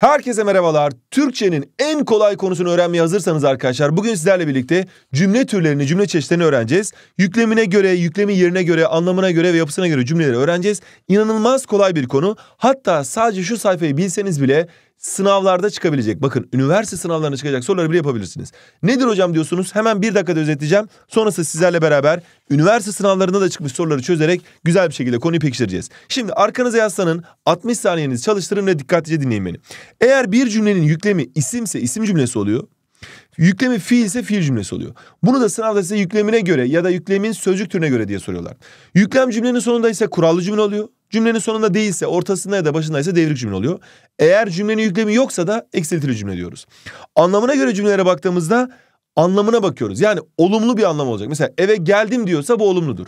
Herkese merhabalar. Türkçenin en kolay konusunu öğrenmeye hazırsanız arkadaşlar bugün sizlerle birlikte cümle türlerini, cümle çeşitlerini öğreneceğiz. Yüklemine göre, yüklemi yerine göre, anlamına göre ve yapısına göre cümleleri öğreneceğiz. İnanılmaz kolay bir konu. Hatta sadece şu sayfayı bilseniz bile sınavlarda çıkabilecek. Bakın üniversite sınavlarına çıkacak soruları bile yapabilirsiniz. Nedir hocam diyorsunuz? Hemen bir dakikada özetleyeceğim. Sonrası sizlerle beraber üniversite sınavlarında da çıkmış soruları çözerek güzel bir şekilde konuyu pekiştireceğiz. Şimdi arkanıza yaslanın, 60 saniyenizi çalıştırın ve dikkatlice dinleyin beni. Eğer bir cümlenin yüklemi isimse isim cümlesi oluyor. Yüklemi fiil ise fiil cümlesi oluyor. Bunu da sınavda size yüklemine göre ya da yüklemin sözcük türüne göre diye soruyorlar. Yüklem cümlenin sonunda ise kurallı cümle oluyor. Cümlenin sonunda değilse ortasında ya da başında ise devrik cümle oluyor. Eğer cümlenin yüklemi yoksa da eksiltili cümle diyoruz. Anlamına göre cümlelere baktığımızda anlamına bakıyoruz. Yani olumlu bir anlam olacak. Mesela eve geldim diyorsa bu olumludur.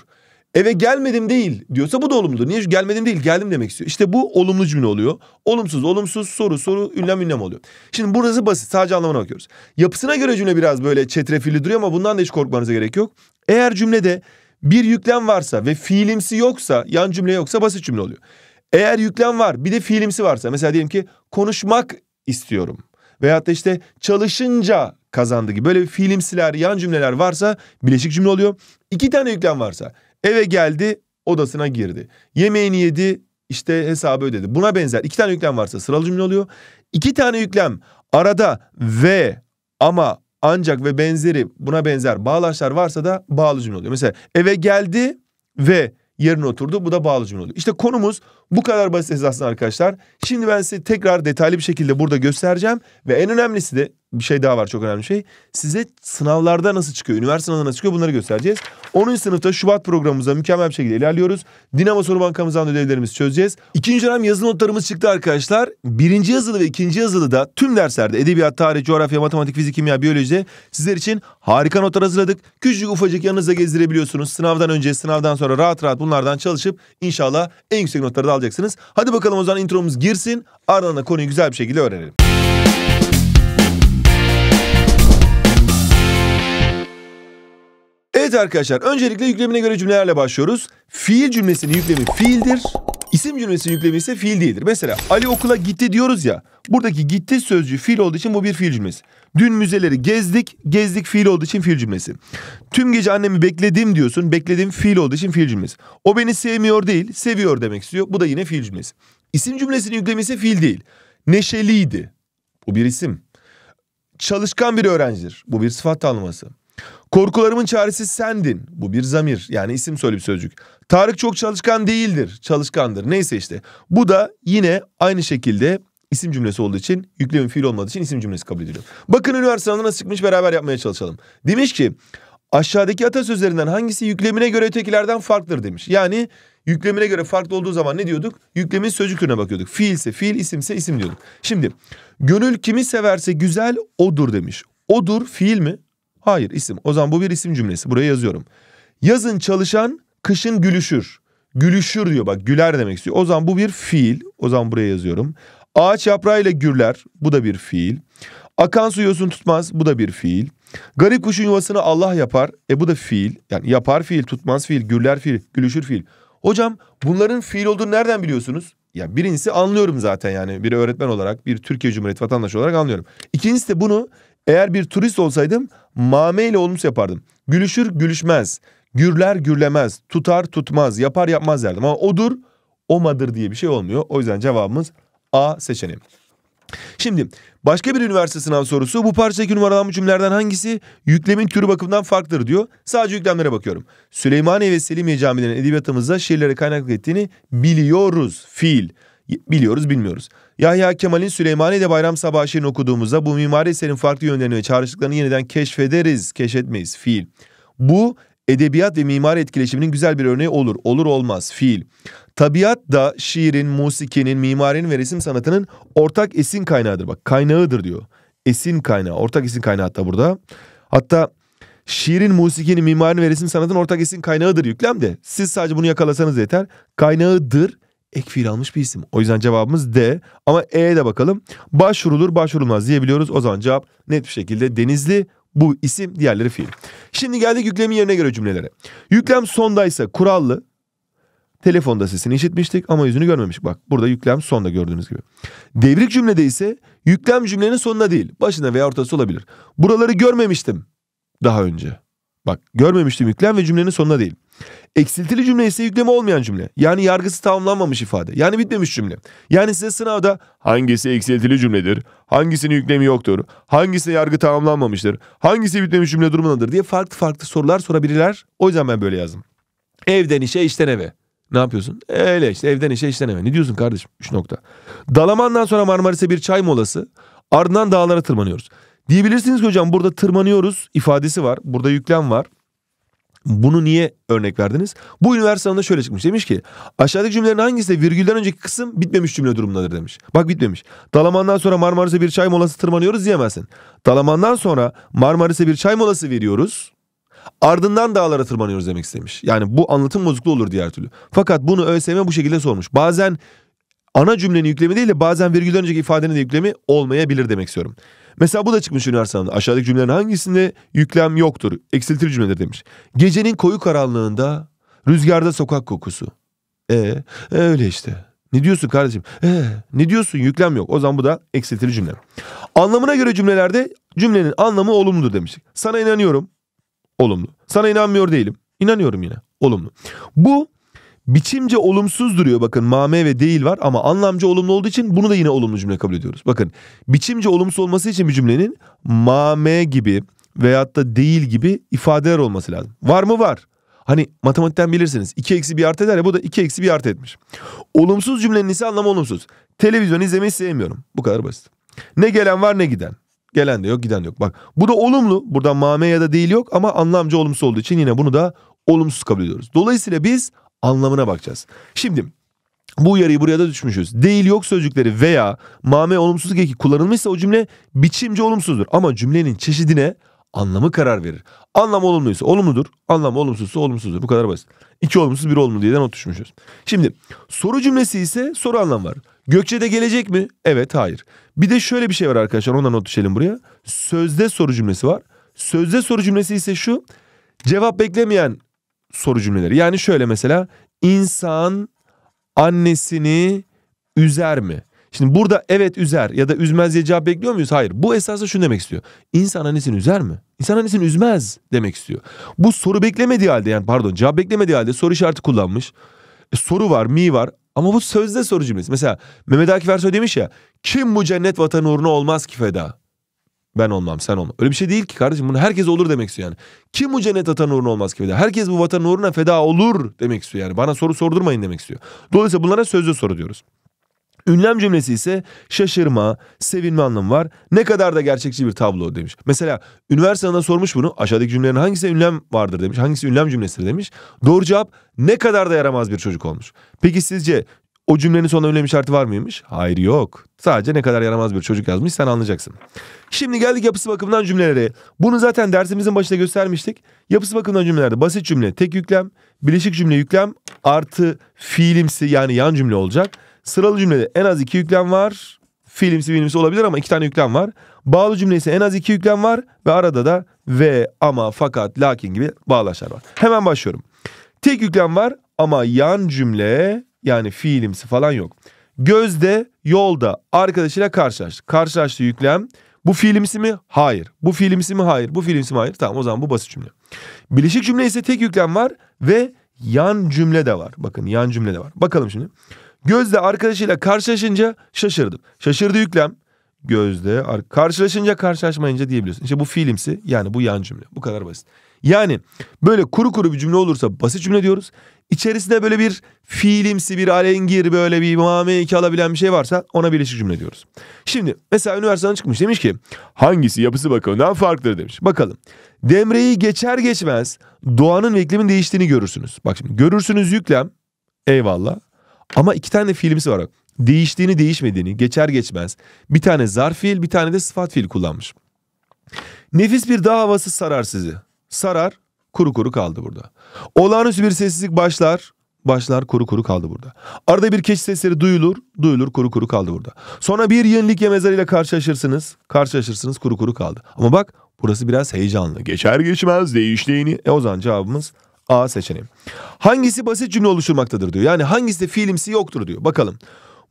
Eve gelmedim değil diyorsa bu da olumludur. Niye? Gelmedim değil geldim demek istiyor. İşte bu olumlu cümle oluyor. Olumsuz olumsuz soru soru ünlem ünlem oluyor. Şimdi burası basit sadece anlamına bakıyoruz. Yapısına göre cümle biraz böyle çetrefilli duruyor ama bundan da hiç korkmanıza gerek yok. Eğer cümlede bir yüklem varsa ve fiilimsi yoksa yan cümle yoksa basit cümle oluyor. Eğer yüklem var bir de fiilimsi varsa mesela diyelim ki konuşmak istiyorum. Veyahut da işte çalışınca kazandı gibi böyle bir fiilimsiler yan cümleler varsa bileşik cümle oluyor. İki tane yüklem varsa Eve geldi odasına girdi. Yemeğini yedi işte hesabı ödedi. Buna benzer iki tane yüklem varsa sıralı cümle oluyor. İki tane yüklem arada ve ama ancak ve benzeri buna benzer bağlaçlar varsa da bağlı cümle oluyor. Mesela eve geldi ve yerine oturdu. Bu da bağlı cümle oluyor. İşte konumuz bu kadar basit esasında arkadaşlar. Şimdi ben size tekrar detaylı bir şekilde burada göstereceğim. Ve en önemlisi de bir şey daha var çok önemli şey. Size sınavlarda nasıl çıkıyor, üniversite sınavında nasıl çıkıyor bunları göstereceğiz. 10. sınıfta Şubat programımıza mükemmel bir şekilde ilerliyoruz. Dinamo Soru Bankamızdan ödevlerimizi çözeceğiz. İkinci dönem yazılı notlarımız çıktı arkadaşlar. Birinci yazılı ve ikinci yazılı da tüm derslerde edebiyat, tarih, coğrafya, matematik, fizik, kimya, biyolojide sizler için harika notlar hazırladık. Küçücük ufacık yanınıza gezdirebiliyorsunuz. Sınavdan önce, sınavdan sonra rahat rahat bunlardan çalışıp inşallah en yüksek notları da alacaksınız. Hadi bakalım o zaman intromuz girsin. Ardından konuyu güzel bir şekilde öğrenelim. Evet arkadaşlar öncelikle yüklemine göre cümlelerle başlıyoruz. Fiil cümlesinin yüklemi fiildir. İsim cümlesinin yüklemi ise fiil değildir. Mesela Ali okula gitti diyoruz ya. Buradaki gitti sözcüğü fiil olduğu için bu bir fiil cümlesi. Dün müzeleri gezdik, gezdik fiil olduğu için fiil cümlesi. Tüm gece annemi bekledim diyorsun, bekledim fiil olduğu için fiil cümlesi. O beni sevmiyor değil, seviyor demek istiyor. Bu da yine fiil cümlesi. İsim cümlesinin yüklemi ise fiil değil. Neşeliydi. Bu bir isim. Çalışkan bir öğrencidir. Bu bir sıfat tanımlaması. Korkularımın çaresi sendin. Bu bir zamir yani isim söyle bir sözcük. Tarık çok çalışkan değildir. Çalışkandır. Neyse işte. Bu da yine aynı şekilde isim cümlesi olduğu için yüklemin fiil olmadığı için isim cümlesi kabul ediliyor. Bakın üniversite sınavına nasıl çıkmış beraber yapmaya çalışalım. Demiş ki aşağıdaki atasözlerinden hangisi yüklemine göre ötekilerden farklıdır demiş. Yani yüklemine göre farklı olduğu zaman ne diyorduk? Yüklemin sözcük türüne bakıyorduk. Fiilse fiil, isimse isim diyorduk. Şimdi gönül kimi severse güzel odur demiş. Odur fiil mi? Hayır isim. O zaman bu bir isim cümlesi. Buraya yazıyorum. Yazın çalışan kışın gülüşür. Gülüşür diyor bak güler demek istiyor. O zaman bu bir fiil. O zaman buraya yazıyorum. Ağaç yaprağıyla gürler. Bu da bir fiil. Akan su yosun tutmaz. Bu da bir fiil. Garip kuşun yuvasını Allah yapar. E bu da fiil. Yani yapar fiil, tutmaz fiil, gürler fiil, gülüşür fiil. Hocam bunların fiil olduğunu nereden biliyorsunuz? Ya birincisi anlıyorum zaten yani bir öğretmen olarak, bir Türkiye Cumhuriyeti vatandaşı olarak anlıyorum. İkincisi de bunu eğer bir turist olsaydım mame ile olumsuz yapardım. Gülüşür gülüşmez, gürler gürlemez, tutar tutmaz, yapar yapmaz derdim. Ama odur, omadır diye bir şey olmuyor. O yüzden cevabımız A seçeneği. Şimdi başka bir üniversite sınav sorusu bu parçadaki numaralanmış cümlelerden hangisi yüklemin türü bakımından farklıdır diyor. Sadece yüklemlere bakıyorum. Süleymaniye ve Selimiye camilerinin edebiyatımızda şiirlere kaynaklık ettiğini biliyoruz. Fiil biliyoruz bilmiyoruz. Yahya Kemal'in Süleymaniye'de Bayram Sabahı şiirini okuduğumuzda bu mimari eserin farklı yönlerini ve çağrışıklarını yeniden keşfederiz, keşfetmeyiz fiil. Bu edebiyat ve mimar etkileşiminin güzel bir örneği olur. Olur olmaz fiil. Tabiat da şiirin, musikinin, mimarinin ve resim sanatının ortak esin kaynağıdır. Bak kaynağıdır diyor. Esin kaynağı, ortak esin kaynağı hatta burada. Hatta şiirin, musikinin, mimarinin ve resim sanatının ortak esin kaynağıdır yüklem de. Siz sadece bunu yakalasanız yeter. Kaynağıdır ek fiil almış bir isim. O yüzden cevabımız D. Ama E'ye de bakalım. Başvurulur başvurulmaz diyebiliyoruz. O zaman cevap net bir şekilde Denizli bu isim diğerleri fiil. Şimdi geldik yüklemin yerine göre cümlelere. Yüklem sondaysa kurallı. Telefonda sesini işitmiştik ama yüzünü görmemiştik. Bak burada yüklem sonda gördüğünüz gibi. Devrik cümlede ise yüklem cümlenin sonuna değil. Başına veya ortası olabilir. Buraları görmemiştim daha önce. Bak görmemiştim yüklem ve cümlenin sonuna değil. Eksiltili cümle ise yükleme olmayan cümle. Yani yargısı tamamlanmamış ifade. Yani bitmemiş cümle. Yani size sınavda hangisi eksiltili cümledir, hangisinin yüklemi yoktur, hangisi yargı tamamlanmamıştır, hangisi bitmemiş cümle durumundadır diye farklı farklı sorular sorabilirler. O yüzden ben böyle yazdım. Evden işe, işten eve. Ne yapıyorsun? Öyle işte evden işe, işten eve. Ne diyorsun kardeşim? 3 nokta. Dalaman'dan sonra Marmaris'e bir çay molası. Ardından dağlara tırmanıyoruz. Diyebilirsiniz ki hocam burada tırmanıyoruz ifadesi var. Burada yüklem var. Bunu niye örnek verdiniz? Bu üniversite anında şöyle çıkmış. Demiş ki aşağıdaki cümlelerin hangisi de virgülden önceki kısım bitmemiş cümle durumundadır demiş. Bak bitmemiş. Dalamandan sonra Marmaris'e bir çay molası tırmanıyoruz diyemezsin. Dalamandan sonra Marmaris'e bir çay molası veriyoruz. Ardından dağlara tırmanıyoruz demek istemiş. Yani bu anlatım bozukluğu olur diğer türlü. Fakat bunu ÖSYM bu şekilde sormuş. Bazen ana cümlenin yüklemi değil de bazen virgülden önceki ifadenin de yüklemi olmayabilir demek istiyorum. Mesela bu da çıkmış üniversitede. Aşağıdaki cümlelerin hangisinde yüklem yoktur? Eksiltir cümledir demiş. Gecenin koyu karanlığında rüzgarda sokak kokusu. Ee e öyle işte. Ne diyorsun kardeşim? Ee ne diyorsun? Yüklem yok. O zaman bu da eksiltir cümle. Anlamına göre cümlelerde cümlenin anlamı olumludur demiştik. Sana inanıyorum. Olumlu. Sana inanmıyor değilim. İnanıyorum yine. Olumlu. Bu Biçimce olumsuz duruyor bakın mame ve değil var ama anlamca olumlu olduğu için bunu da yine olumlu cümle kabul ediyoruz. Bakın biçimce olumsuz olması için bir cümlenin mame gibi veyahut da değil gibi ifadeler olması lazım. Var mı var. Hani matematikten bilirsiniz 2 eksi bir artı eder ya bu da 2 eksi bir artı etmiş. Olumsuz cümlenin ise anlamı olumsuz. Televizyon izlemeyi sevmiyorum. Bu kadar basit. Ne gelen var ne giden. Gelen de yok giden de yok. Bak bu da olumlu. Burada mame ya da değil yok ama anlamca olumsuz olduğu için yine bunu da olumsuz kabul ediyoruz. Dolayısıyla biz anlamına bakacağız. Şimdi bu uyarıyı buraya da düşmüşüz. Değil yok sözcükleri veya mame olumsuzluk eki kullanılmışsa o cümle biçimce olumsuzdur. Ama cümlenin çeşidine anlamı karar verir. Anlam olumluysa olumludur, anlam olumsuzsa olumsuzdur. Bu kadar basit. İki olumsuz bir olumlu diye not düşmüşüz. Şimdi soru cümlesi ise soru anlam var. Gökçe'de gelecek mi? Evet, hayır. Bir de şöyle bir şey var arkadaşlar ondan not düşelim buraya. Sözde soru cümlesi var. Sözde soru cümlesi ise şu. Cevap beklemeyen soru cümleleri. Yani şöyle mesela insan annesini üzer mi? Şimdi burada evet üzer ya da üzmez diye cevap bekliyor muyuz? Hayır. Bu esasında şunu demek istiyor. İnsan annesini üzer mi? İnsan annesini üzmez demek istiyor. Bu soru beklemediği halde yani pardon cevap beklemediği halde soru işareti kullanmış. E, soru var, mi var ama bu sözde soru cümlesi. Mesela Mehmet Akif Ersoy demiş ya kim bu cennet vatanı uğruna olmaz ki feda? Ben olmam sen olma. Öyle bir şey değil ki kardeşim. Bunu herkes olur demek istiyor yani. Kim bu cennet vatan uğruna olmaz ki? Herkes bu vatan uğruna feda olur demek istiyor yani. Bana soru sordurmayın demek istiyor. Dolayısıyla bunlara sözlü soru diyoruz. Ünlem cümlesi ise şaşırma, sevinme anlamı var. Ne kadar da gerçekçi bir tablo demiş. Mesela üniversite ana sormuş bunu. Aşağıdaki cümlelerin hangisi ünlem vardır demiş. Hangisi ünlem cümlesidir demiş. Doğru cevap ne kadar da yaramaz bir çocuk olmuş. Peki sizce o cümlenin sonunda ünlem işareti var mıymış? Hayır yok. Sadece ne kadar yaramaz bir çocuk yazmış sen anlayacaksın. Şimdi geldik yapısı bakımından cümlelere. Bunu zaten dersimizin başında göstermiştik. Yapısı bakımından cümlelerde basit cümle tek yüklem, bileşik cümle yüklem artı fiilimsi yani yan cümle olacak. Sıralı cümlede en az iki yüklem var. Fiilimsi fiilimsi olabilir ama iki tane yüklem var. Bağlı cümle ise en az iki yüklem var ve arada da ve, ama, fakat, lakin gibi bağlaçlar var. Hemen başlıyorum. Tek yüklem var ama yan cümle yani fiilimsi falan yok. Gözde yolda arkadaşıyla karşılaştı. Karşılaştı yüklem. Bu fiilimsi mi? Hayır. Bu fiilimsi mi? Hayır. Bu fiilimsi mi? Hayır. Tamam o zaman bu basit cümle. Bileşik cümle ise tek yüklem var ve yan cümle de var. Bakın yan cümle de var. Bakalım şimdi. Gözde arkadaşıyla karşılaşınca şaşırdım. Şaşırdı yüklem. Gözde karşılaşınca karşılaşmayınca diyebiliyorsun. İşte bu fiilimsi yani bu yan cümle. Bu kadar basit. Yani böyle kuru kuru bir cümle olursa basit cümle diyoruz. İçerisinde böyle bir fiilimsi bir alengir böyle bir mameki alabilen bir şey varsa ona birleşik cümle diyoruz. Şimdi mesela üniversiteden çıkmış demiş ki hangisi yapısı bakımından farklıdır demiş. Bakalım demreyi geçer geçmez doğanın ve iklimin değiştiğini görürsünüz. Bak şimdi görürsünüz yüklem eyvallah ama iki tane fiilimsi var. Değiştiğini değişmediğini geçer geçmez bir tane zarf fiil bir tane de sıfat fiil kullanmış. Nefis bir dağ havası sarar sizi sarar, kuru kuru kaldı burada. Olağanüstü bir sessizlik başlar, başlar kuru kuru kaldı burada. Arada bir keçi sesleri duyulur, duyulur kuru kuru kaldı burada. Sonra bir yenilik mezarıyla karşılaşırsınız, karşılaşırsınız kuru kuru kaldı. Ama bak burası biraz heyecanlı. Geçer geçmez değiştiğini. E o zaman cevabımız A seçeneği. Hangisi basit cümle oluşturmaktadır diyor. Yani hangisi de fiilimsi yoktur diyor. Bakalım.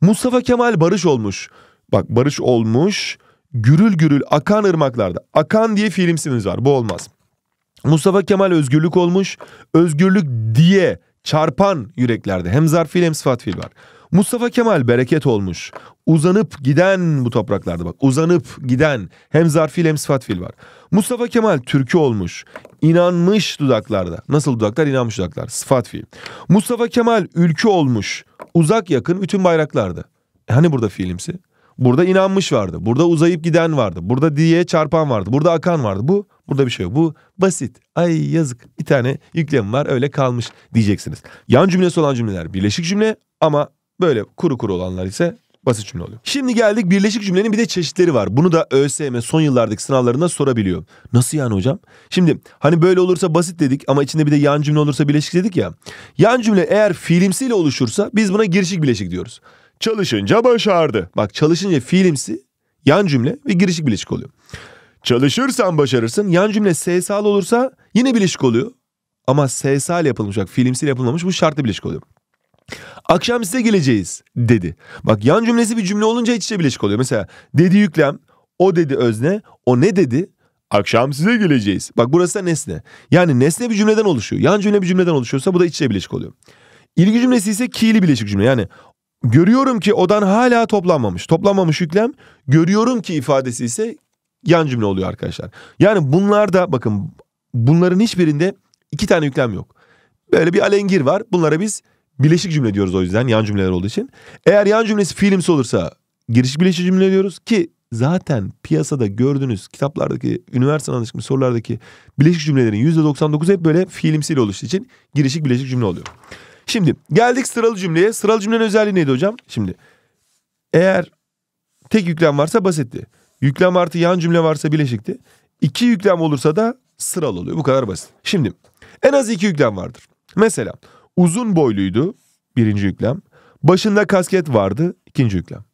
Mustafa Kemal barış olmuş. Bak barış olmuş. Gürül gürül akan ırmaklarda. Akan diye fiilimsimiz var. Bu olmaz. Mustafa Kemal özgürlük olmuş. Özgürlük diye çarpan yüreklerde hem zarf hem sıfat fil var. Mustafa Kemal bereket olmuş. Uzanıp giden bu topraklarda bak. Uzanıp giden hem zarf hem sıfat fil var. Mustafa Kemal türkü olmuş. İnanmış dudaklarda. Nasıl dudaklar? İnanmış dudaklar. Sıfat fil. Mustafa Kemal ülkü olmuş. Uzak yakın bütün bayraklarda. E hani burada fiilimsi? Burada inanmış vardı. Burada uzayıp giden vardı. Burada diye çarpan vardı. Burada akan vardı. Bu Burada bir şey yok. Bu basit. Ay yazık bir tane yüklem var öyle kalmış diyeceksiniz. Yan cümlesi olan cümleler birleşik cümle ama böyle kuru kuru olanlar ise basit cümle oluyor. Şimdi geldik birleşik cümlenin bir de çeşitleri var. Bunu da ÖSYM son yıllardaki sınavlarında sorabiliyor. Nasıl yani hocam? Şimdi hani böyle olursa basit dedik ama içinde bir de yan cümle olursa birleşik dedik ya. Yan cümle eğer fiilimsiyle oluşursa biz buna girişik birleşik diyoruz. Çalışınca başardı. Bak çalışınca fiilimsi yan cümle ve girişik birleşik oluyor. Çalışırsan başarırsın. Yan cümle sesal olursa yine bileşik oluyor. Ama sesal yapılmış bak yapılmamış bu şartlı bileşik oluyor. Akşam size geleceğiz dedi. Bak yan cümlesi bir cümle olunca iç içe bileşik oluyor. Mesela dedi yüklem, o dedi özne, o ne dedi? Akşam size geleceğiz. Bak burası da nesne. Yani nesne bir cümleden oluşuyor. Yan cümle bir cümleden oluşuyorsa bu da iç içe bileşik oluyor. İlgi cümlesi ise ki'li bileşik cümle. Yani görüyorum ki odan hala toplanmamış. Toplanmamış yüklem. Görüyorum ki ifadesi ise yan cümle oluyor arkadaşlar. Yani bunlarda bakın bunların hiçbirinde iki tane yüklem yok. Böyle bir alengir var. Bunlara biz bileşik cümle diyoruz o yüzden yan cümleler olduğu için. Eğer yan cümlesi fiilimsi olursa giriş bileşik cümle diyoruz ki zaten piyasada gördüğünüz kitaplardaki üniversite anlaşmış sorulardaki bileşik cümlelerin %99 hep böyle fiilimsiyle oluştuğu için girişik bileşik cümle oluyor. Şimdi geldik sıralı cümleye. Sıralı cümlenin özelliği neydi hocam? Şimdi eğer tek yüklem varsa basitti. Yüklem artı yan cümle varsa bileşikti. İki yüklem olursa da sıralı oluyor. Bu kadar basit. Şimdi en az iki yüklem vardır. Mesela uzun boyluydu birinci yüklem. Başında kasket vardı ikinci yüklem.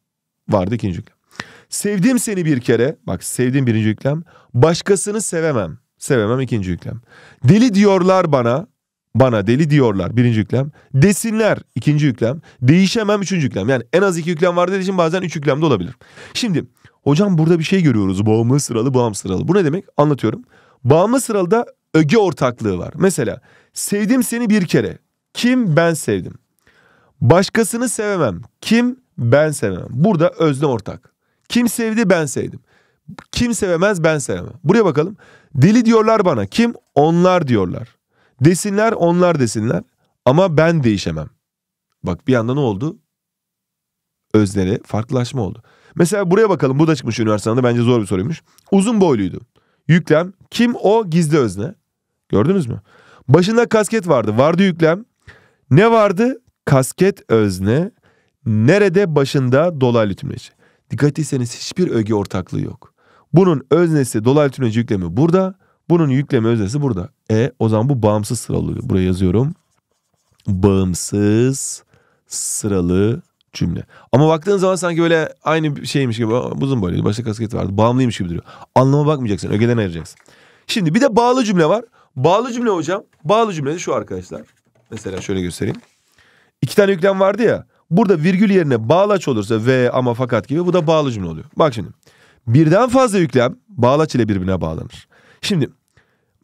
Vardı ikinci yüklem. Sevdim seni bir kere. Bak sevdim birinci yüklem. Başkasını sevemem. Sevemem ikinci yüklem. Deli diyorlar bana. Bana deli diyorlar birinci yüklem. Desinler ikinci yüklem. Değişemem üçüncü yüklem. Yani en az iki yüklem vardı için bazen üç yüklem de olabilir. Şimdi Hocam burada bir şey görüyoruz. Bağımlı sıralı, bağımsız sıralı. Bu ne demek? Anlatıyorum. Bağımlı sıralıda öge ortaklığı var. Mesela sevdim seni bir kere. Kim ben sevdim. Başkasını sevemem. Kim ben sevemem. Burada özne ortak. Kim sevdi ben sevdim. Kim sevemez ben sevemem. Buraya bakalım. Deli diyorlar bana. Kim? Onlar diyorlar. Desinler onlar desinler. Ama ben değişemem. Bak bir anda ne oldu? özleri farklılaşma oldu. Mesela buraya bakalım. Bu da çıkmış üniversitede. Bence zor bir soruymuş. Uzun boyluydu. Yüklem. Kim o gizli özne? Gördünüz mü? Başında kasket vardı. Vardı yüklem. Ne vardı? Kasket özne. Nerede başında dolaylı tümleci. Dikkat etseniz hiçbir öge ortaklığı yok. Bunun öznesi dolaylı tümleci yüklemi burada. Bunun yükleme öznesi burada. E o zaman bu bağımsız sıralı oluyor. Buraya yazıyorum. Bağımsız sıralı cümle. Ama baktığın zaman sanki böyle aynı şeymiş gibi buzun böyle başka kasket vardı bağımlıymış gibi duruyor. Anlama bakmayacaksın ögeden ayıracaksın. Şimdi bir de bağlı cümle var. Bağlı cümle hocam. Bağlı cümle de şu arkadaşlar. Mesela şöyle göstereyim. İki tane yüklem vardı ya. Burada virgül yerine bağlaç olursa ve ama fakat gibi bu da bağlı cümle oluyor. Bak şimdi. Birden fazla yüklem bağlaç ile birbirine bağlanır. Şimdi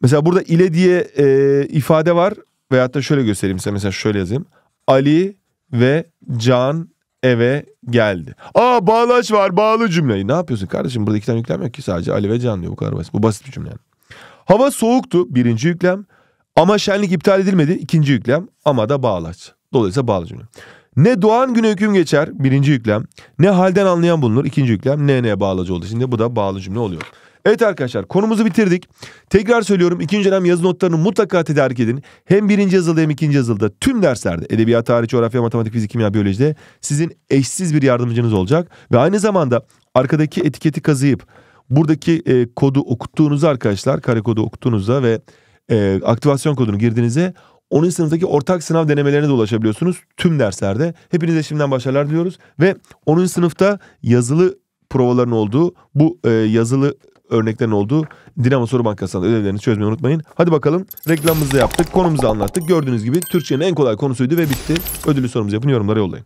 mesela burada ile diye e, ifade var. Veyahut da şöyle göstereyim size. Mesela şöyle yazayım. Ali ve Can eve geldi. Aa bağlaç var bağlı cümleyi. Ne yapıyorsun kardeşim burada iki tane yüklem yok ki sadece Ali ve Can diyor bu kadar basit. Bu basit bir cümle Hava soğuktu birinci yüklem. Ama şenlik iptal edilmedi ikinci yüklem ama da bağlaç. Dolayısıyla bağlı cümle. Ne doğan günü hüküm geçer birinci yüklem. Ne halden anlayan bulunur ikinci yüklem. Ne neye bağlacı olduğu için de bu da bağlı cümle oluyor. Evet arkadaşlar konumuzu bitirdik. Tekrar söylüyorum ikinci dönem yazı notlarını mutlaka tedarik edin. Hem birinci yazılıda hem ikinci yazılıda tüm derslerde edebiyat, tarih, coğrafya, matematik, fizik, kimya, biyolojide sizin eşsiz bir yardımcınız olacak. Ve aynı zamanda arkadaki etiketi kazıyıp buradaki e, kodu okuttuğunuzda arkadaşlar kare kodu okuttuğunuzda ve e, aktivasyon kodunu girdiğinizde 10. sınıftaki ortak sınav denemelerine de ulaşabiliyorsunuz tüm derslerde. Hepinize şimdiden başarılar diliyoruz ve 10. sınıfta yazılı provaların olduğu bu e, yazılı örneklerin olduğu Dinamo Soru bankasında ödevlerinizi çözmeyi unutmayın. Hadi bakalım reklamımızı yaptık, konumuzu anlattık. Gördüğünüz gibi Türkçenin en kolay konusuydu ve bitti. Ödülü sorumuzu yapın, yorumlara yollayın.